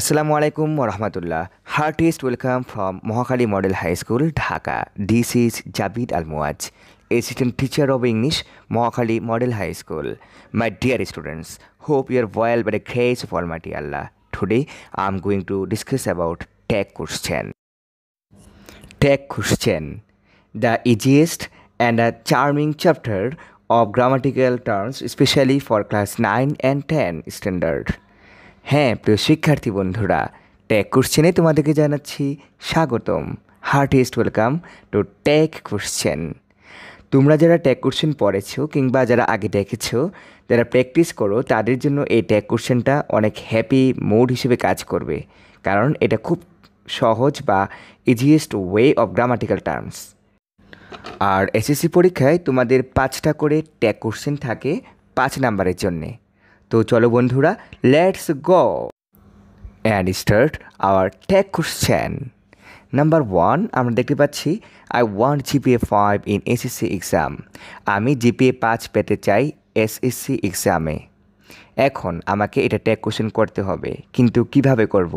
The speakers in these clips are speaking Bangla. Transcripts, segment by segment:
আসসালামু আলাইকুম রহমতুল্লাহ heartiest welcome from Mohakhali model high school Dhaka this is Jabid Al Muaz assistant teacher of English Mohakhali model high school my dear students hope you're well by grace of almighty Allah today I am going to discuss about tag question tag question the easiest and the charming chapter of grammatical terms specially for class nine and ten standard হ্যাঁ প্রিয় শিক্ষার্থী বন্ধুরা ট্যাগ কোশ্চেনে তোমাদেরকে জানাচ্ছি স্বাগতম ইস্ট ওয়েলকাম টু ট্যাগ কোশ্চেন তোমরা যারা ট্যাগ কোশ্চেন পড়েছো কিংবা যারা আগে দেখেছ যারা প্র্যাকটিস করো তাদের জন্য এই ট্যাগ কোশ্চেনটা অনেক হ্যাপি মুড হিসেবে কাজ করবে কারণ এটা খুব সহজ বা easiest way of grammatical terms আর এসএসসি পরীক্ষায় তোমাদের পাঁচটা করে ট্যাগ কোশ্চেন থাকে পাঁচ নাম্বারের জন্যে তো চলো বন্ধুরা let's go and start our tag question number one আমরা দেখতে পাচ্ছি I want GPA five in SSC exam আমি জিপিএ পাঁচ পেতে চাই এসএসসি এক্সামে এখন আমাকে এটা টেক কোশ্চেন করতে হবে কিন্তু কিভাবে করব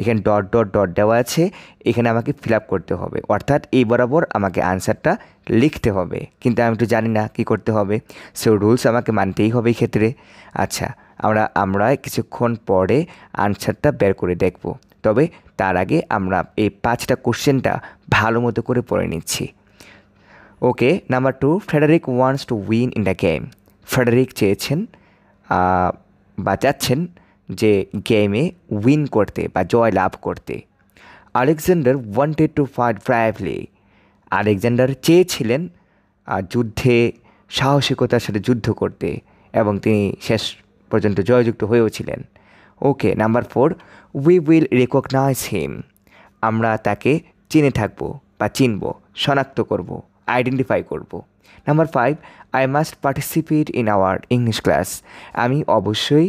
এখানে ডট ডট ডট দেওয়া আছে এখানে আমাকে ফিল করতে হবে অর্থাৎ এই বরাবর আমাকে আনসারটা লিখতে হবে কিন্তু আমি তো জানি না কি করতে হবে সে রুলস আমাকে মানতেই হবে এই ক্ষেত্রে আচ্ছা আমরা আমরা কিছুক্ষণ পরে আনসারটা বের করে দেখব তবে তার আগে আমরা এই পাঁচটা কোশ্চেনটা ভালো মতো করে পড়ে নিচ্ছি okay number two Frederick wants to win in the game Frederick চেয়েছেন বা চাচ্ছেন যে গেমে উইন করতে বা জয় লাভ করতে Alexander wanted to fight bravely Alexander চেয়েছিলেন যুদ্ধে সাহসিকতার সাথে যুদ্ধ করতে এবং তিনি শেষ পর্যন্ত জয়যুক্ত হয়েও ছিলেন okay number four we will recognize him আমরা তাকে চিনে থাকব বা চিনব শনাক্ত করব আইডেন্টিফাই করব number five I must participate in our English class আমি অবশ্যই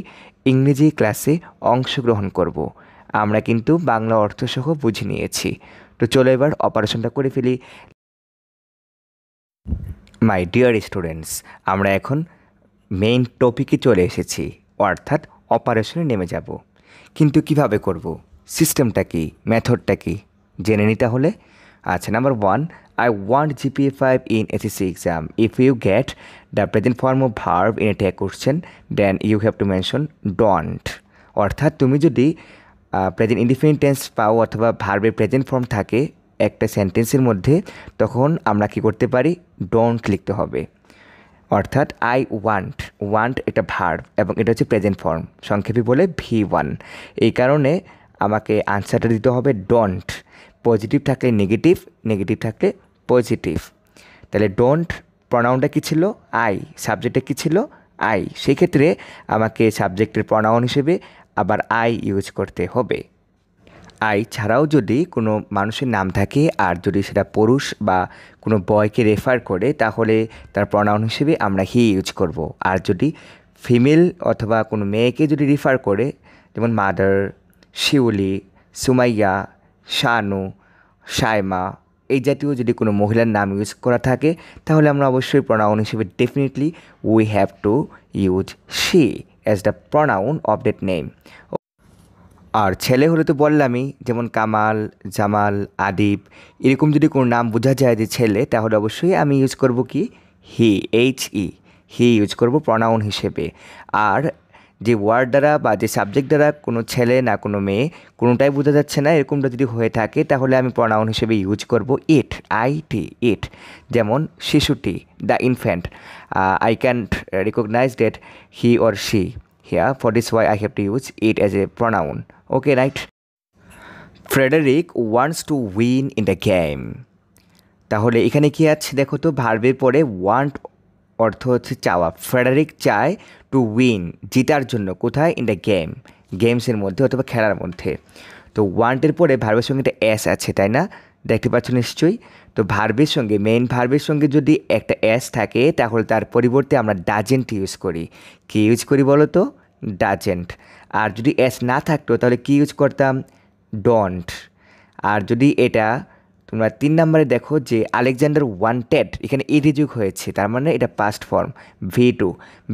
ইংরেজি ক্লাসে অংশগ্রহণ করব। আমরা কিন্তু বাংলা অর্থসহ বুঝে নিয়েছি তো চলো এবার অপারেশনটা করে ফেলি মাই ডিয়ার স্টুডেন্টস আমরা এখন মেইন টপিকে চলে এসেছি অর্থাৎ অপারেশনে নেমে যাব কিন্তু কিভাবে করব সিস্টেমটা কি মেথডটা কি জেনে নিতে হলে আচ্ছা number one I want GPA five in SSC exam if you get the present form of verb in a tech then you have to mention don't অর্থাৎ তুমি যদি প্রেজেন্ট ইন্ডিফিনিট টেন্স পাও অথবা ভার্বের প্রেজেন্ট ফর্ম থাকে একটা সেন্টেন্সের মধ্যে তখন আমরা কি করতে পারি ডোন্ট লিখতে হবে অর্থাৎ আই ওয়ান্ট ওয়ান্ট এটা ভার্ব এবং এটা হচ্ছে প্রেজেন্ট ফর্ম সংক্ষেপে বলে ভি ওয়ান এই কারণে আমাকে আনসারটা দিতে হবে ডোন্ট পজিটিভ থাকলে নেগেটিভ নেগেটিভ থাকলে পজিটিভ তাহলে ডোন্ট প্রনাউনটা কী ছিল আই সাবজেক্টটা কী ছিল আই সেই ক্ষেত্রে আমাকে সাবজেক্টের প্রনাউন হিসেবে আবার আই ইউজ করতে হবে আই ছাড়াও যদি কোনো মানুষের নাম থাকে আর যদি সেটা পুরুষ বা কোনো বয়কে রেফার করে তাহলে তার প্রনাউন হিসেবে আমরা হি ইউজ করব আর যদি ফিমেল অথবা কোনো মেয়েকে যদি রেফার করে যেমন মাদার শিউলি সুমাইয়া শানু সায়মা এই জাতীয় যদি কোনো মহিলার নাম ইউজ করা থাকে তাহলে আমরা অবশ্যই প্রনাউন হিসেবে definitely we have to use she as the pronoun of that name আর ছেলে হলে তো বললামই যেমন কামাল জামাল আদিব এরকম যদি কোনো নাম বোঝা যায় যে ছেলে তাহলে অবশ্যই আমি ইউজ করব কি he H E he use করব প্রনাউন হিসেবে আর যে ওয়ার্ড দ্বারা বা যে সাবজেক্ট দ্বারা কোনো ছেলে না কোনো মেয়ে কোনোটাই বোঝা যাচ্ছে না এরকমটা যদি হয়ে থাকে তাহলে আমি প্রনাউন হিসেবে ইউজ করব ইট আই টি ইট যেমন শিশুটি the infant I can't recognize that he or she here for this why I have to use it as a pronoun okay right Frederick wants to win in the game তাহলে এখানে কি আছে দেখো তো ভার্বের পরে ওয়ান্ট অর্থ হচ্ছে চাওয়া ফ্রেডারিক চায় টু উইন জিতার জন্য কোথায় ইন দ্য গেম গেমসের মধ্যে অথবা খেলার মধ্যে তো ওয়ান্টের পরে ভার্বের সঙ্গে একটা অ্যাস আছে তাই না দেখতে পাচ্ছ নিশ্চয়ই তো ভার্বের সঙ্গে মেন ভার্বের সঙ্গে যদি একটা অ্যাস থাকে তাহলে তার পরিবর্তে আমরা ডাজেন্ট ইউজ করি কী ইউজ করি বলো তো ডাজেন্ট আর যদি অ্যাস না থাকতো তাহলে কী ইউজ করতাম ডন্ট আর যদি এটা তোমরা তিন নম্বরে দেখো যে আলেকজান্ডার ওয়ান্টেড এখানে এডি যুগ হয়েছে তার মানে এটা past form V two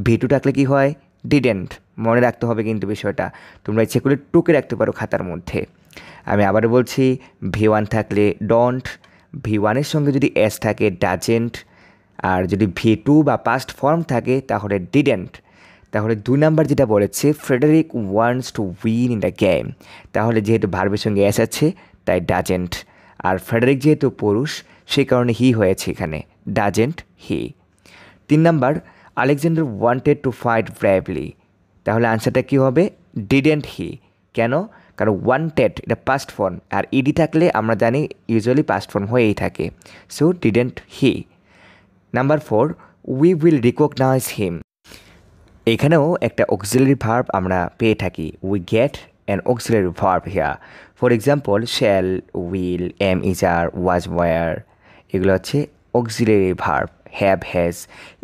V two থাকলে কী হয় ডিডেন্ট মনে রাখতে হবে কিন্তু বিষয়টা তোমরা ইচ্ছে করে টুকে রাখতে পারো খাতার মধ্যে আমি আবার বলছি ভি ওয়ান থাকলে ডন্ট ভি ওয়ানের সঙ্গে যদি এস থাকে ডাজেন্ট আর যদি ভি টু বা পাস্ট ফর্ম থাকে তাহলে ডিডেন্ট তাহলে দুই নাম্বার যেটা বলেছে Frederick wants to win in the game তাহলে যেহেতু ভার্বের সঙ্গে এস আছে তাই ডাজেন্ট আর ফ্রেডারিক যেহেতু পুরুষ সেই কারণে হি হয়েছে এখানে ডাজেন্ট হি তিন number Alexander wanted to fight bravely তাহলে আনসারটা কী হবে ডিডেন্ট হি কেন কারণ ওয়ান্টেড এটা পাস্ট ফর্ম আর ইডি থাকলে আমরা জানি ইউজুয়ালি পাস্ট ফর্ম হয়েই থাকে so didn't he number four we will recognize him এখানেও একটা অক্সিলারি ভার্ব আমরা পেয়ে থাকি we get an auxiliary verb here for example shall will am is are was were এগুলো হচ্ছে অক্সিলারি ভার্ব হ্যাভ হ্যাজ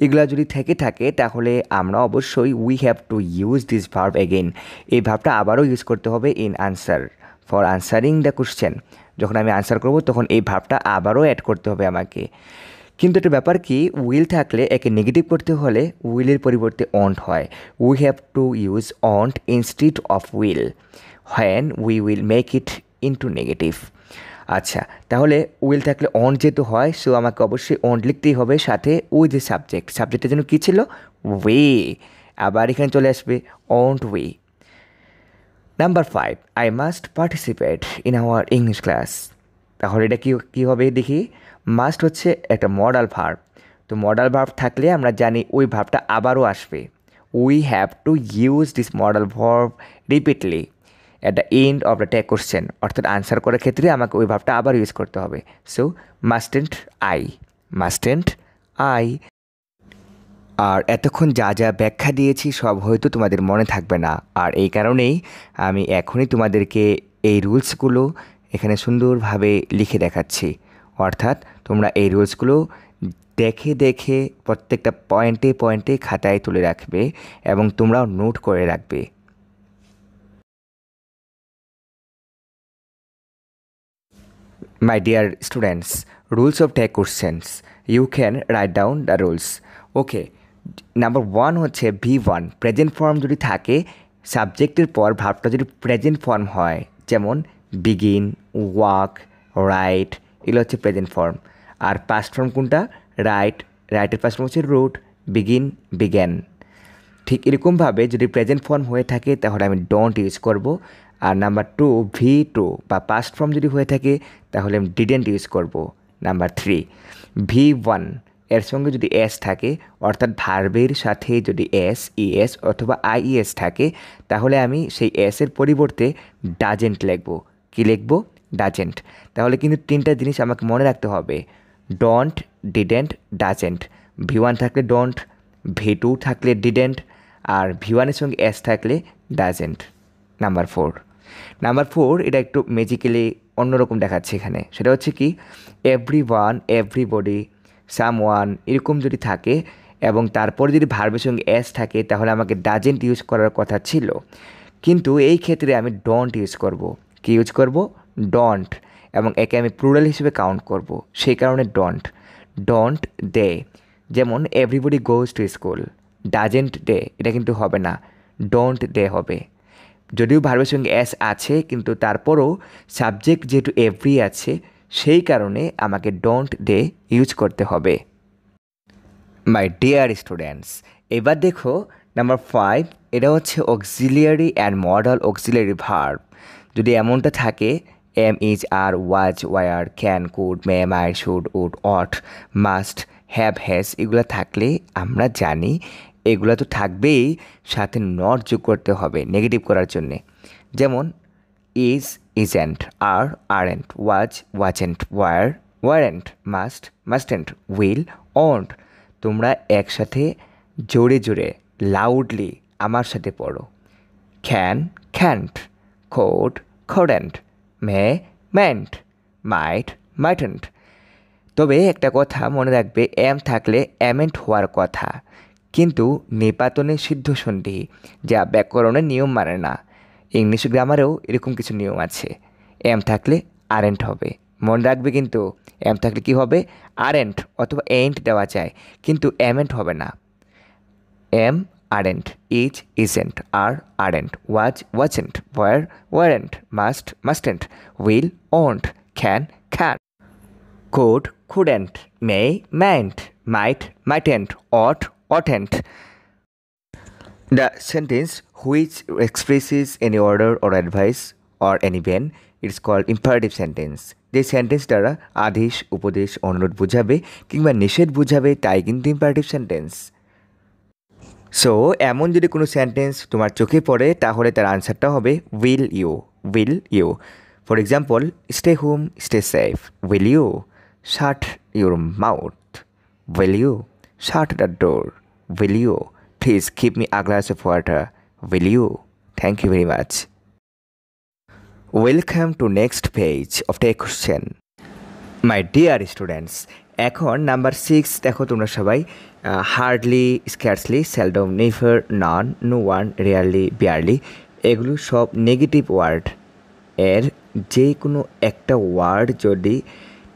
এগুলো যদি থেকে থাকে তাহলে আমরা অবশ্যই we have to use this verb again এই ভার্বটা আবারও ইউজ করতে হবে in answer for answering the question যখন আমি আনসার করব তখন এই ভাবটা আবারও অ্যাড করতে হবে আমাকে কিন্তু একটা ব্যাপার কি উইল থাকলে একে নেগেটিভ করতে হলে উইলের পরিবর্তে অন্ট হয় we have to use won't instead of will then we will make it into negative আচ্ছা তাহলে উইল থাকলে অন যেহেতু হয় সো আমাকে অবশ্যই অন লিখতেই হবে সাথে উই যে সাবজেক্ট সাবজেক্টের জন্য কী ছিল ওয়ে আবার এখানে চলে আসবে won't way number five I must participate in our English class তাহলে এটা কী কী হবে দেখি মাস্ট হচ্ছে একটা মডাল ভার্ব তো মডাল ভার্ব থাকলে আমরা জানি ওই ভার্বটা আবারও আসবে we have to use this modal verb repeatedly at the end of the tag question অর্থাৎ আনসার করার ক্ষেত্রে আমাকে ওই ভাবটা আবার ইউজ করতে হবে so mustn't I mustn't I আর এতক্ষণ যা যা ব্যাখ্যা দিয়েছি সব হয়তো তোমাদের মনে থাকবে না আর এই কারণেই আমি এখনই তোমাদেরকে এই রুলসগুলো এখানে সুন্দরভাবে লিখে দেখাচ্ছি অর্থাৎ তোমরা এই রুলসগুলো দেখে দেখে প্রত্যেকটা পয়েন্টে পয়েন্টে খাতায় তুলে রাখবে এবং তোমরাও নোট করে রাখবে my dear students rules of tag questions you can write down the rules okay number one হচ্ছে ভি ওয়ান প্রেজেন্ট ফর্ম যদি থাকে সাবজেক্টের পর ভাবটা যদি প্রেজেন্ট ফর্ম হয় যেমন বিগিন ওয়াক রাইট এগুলো হচ্ছে প্রেজেন্ট ফর্ম আর পাস্ট ফর্ম কোনটা রাইট রাইটের পাস্ট ফর্ম হচ্ছে রুট বিগিন বিজ্ঞান ঠিক এরকমভাবে যদি প্রেজেন্ট ফর্ম হয়ে থাকে তাহলে আমি ডোন্ট ইউজ করবো আর নাম্বার টু ভি টু বা পাস্ট ফর্ম যদি হয়ে থাকে তাহলে আমি ডিডেন্ট ইউজ করব নাম্বার থ্রি ভি ওয়ান এর সঙ্গে যদি এস থাকে অর্থাৎ ভার্বের সাথে যদি এস ইএস e অথবা আইইএস e থাকে তাহলে আমি সেই এসের পরিবর্তে ডাজেন্ট লিখব কি লিখব ডাজেন্ট তাহলে কিন্তু তিনটা জিনিস আমাকে মনে রাখতে হবে don't didn't doesn't V one থাকলে ডন্ট ভি টু থাকলে ডিডেন্ট আর ভি ওয়ানের সঙ্গে এস থাকলে doesn't number four number four এটা একটু ম্যাজিক্যালি অন্যরকম দেখাচ্ছে এখানে সেটা হচ্ছে কি everyone everybody someone এরকম যদি থাকে এবং তারপরে যদি ভার্বের সঙ্গে অ্যাস থাকে তাহলে আমাকে ডাজেন্ট ইউজ করার কথা ছিল কিন্তু এই ক্ষেত্রে আমি ডন্ট ইউজ করব কি ইউজ করব ডন্ট এবং একে আমি প্লুরাল হিসেবে কাউন্ট করব সেই কারণে ডন্ট ডন্ট দে যেমন everybody goes to school doesn't they এটা কিন্তু হবে না ডোন্ট দে হবে যদিও ভার্বের সঙ্গে অ্যাস আছে কিন্তু তারপরও সাবজেক্ট যেহেতু এভরি আছে সেই কারণে আমাকে ডোন্ট ডে ইউজ করতে হবে মাই ডিয়ার স্টুডেন্টস এবার দেখো নাম্বার ফাইভ এটা হচ্ছে auxiliary and modal auxiliary verb যদি এমনটা থাকে am is are was were can could may might should would ought must have has এগুলো থাকলে আমরা জানি এগুলো তো থাকবেই সাথে নট যোগ করতে হবে নেগেটিভ করার জন্যে যেমন is isn't are aren't was wasn't were weren't must mustn't will won't তোমরা একসাথে জোরে জোরে লাউডলি আমার সাথে পড়ো খ্যান খ্যান্ট খোড খোডেন্ট মে ম্যান্ট মাইট মাইটেন্ট তবে একটা কথা মনে রাখবে এম থাকলে অ্যামেন্ট হওয়ার কথা কিন্তু নেপাতনে সিদ্ধ সন্ধি যা ব্যাকরণের নিয়ম মানে না ইংলিশ গ্রামারেও এরকম কিছু নিয়ম আছে এম থাকলে আরেন্ট হবে মনে রাখবে কিন্তু এম থাকলে কি হবে আরেন্ট অথবা এন্ট দেওয়া যায় কিন্তু এমেন্ট হবে না am aren't is isn't are aren't was wasn't were weren't must mustn't will won't can can't could couldn't may mayn't might mightn't ought Authent. The sentence which expresses any order or advice or any ban it's called imperative sentence যে সেন্টেন্স দ্বারা আদেশ উপদেশ অনুরোধ বোঝাবে কিংবা নিষেধ বোঝাবে তাই কিন্তু ইম্পারেটিভ সেন্টেন্স সো এমন যদি কোনো সেন্টেন্স তোমার চোখে পড়ে তাহলে তার আনসারটা হবে will you will you for example stay home stay safe will you shut your mouth will you shut the door Will you? Please give me a glass of water. Will you? Thank you very much. Welcome to next page of the question. My dear students এখন নাম্বার সিক্স দেখো তোমরা সবাই hardly scarcely seldom never none no one rarely barely এগুলো সব নেগেটিভ ওয়ার্ড এর যে কোনো একটা ওয়ার্ড যদি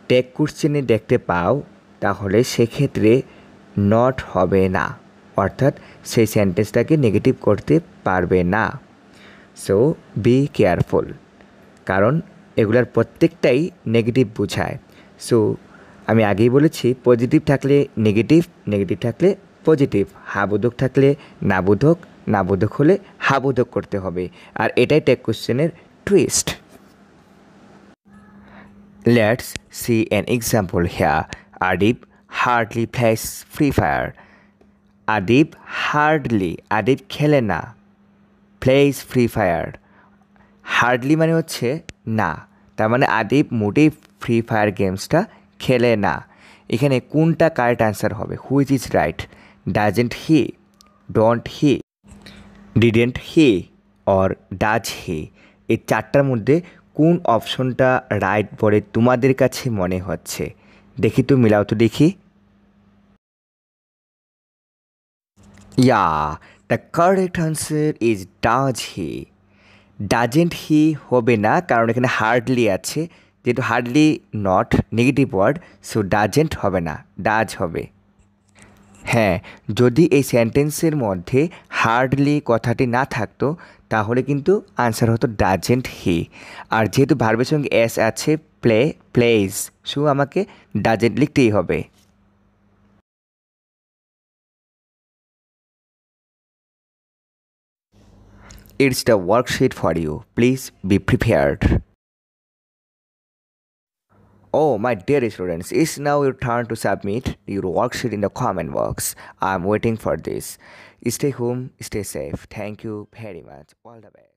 টেক কোশ্চেনে দেখতে পাও তাহলে সেক্ষেত্রে নট হবে না অর্থাৎ সেই সেন্টেন্সটাকে নেগেটিভ করতে পারবে না সো বি কেয়ারফুল কারণ এগুলার প্রত্যেকটাই নেগেটিভ বোঝায় সো আমি আগেই বলেছি পজিটিভ থাকলে নেগেটিভ নেগেটিভ থাকলে পজিটিভ হাবোধক থাকলে নাবোধক নাবোধক হলে হাবোধক করতে হবে আর এটাই টেক কোশ্চেনের twist let's see an example here Arif hardly plays Free Fire Adib hardly Adib খেলে না প্লেস ফ্রি ফায়ার হার্ডলি মানে হচ্ছে না তার মানে আদিব মোটেই ফ্রি ফায়ার গেমসটা খেলে না এখানে কোনটা কারেক্ট অ্যান্সার হবে which is right doesn't he don't he didn't he or does he এই চারটার মধ্যে কোন অপশনটা রাইট পরে তোমাদের কাছে মনে হচ্ছে দেখি তো মিলাও তো দেখি Yeah, the correct answer is does he. Doesn't he হবে না কারণ এখানে হার্ডলি আছে যেহেতু hardly not negative word so doesn't হবে না ডাজ হবে হ্যাঁ যদি এই সেন্টেন্সের মধ্যে হার্ডলি কথাটি না থাকতো তাহলে কিন্তু আনসার হতো ডাজেন্ট হি আর যেহেতু ভার্বের সঙ্গে এস আছে প্লে প্লেজ সো আমাকে ডাজেন্ট লিখতেই হবে It's the worksheet for you. Please be prepared. Oh, my dear students, it's now your turn to submit your worksheet in the comment box. I'm waiting for this. Stay home, stay safe. Thank you very much. All the best.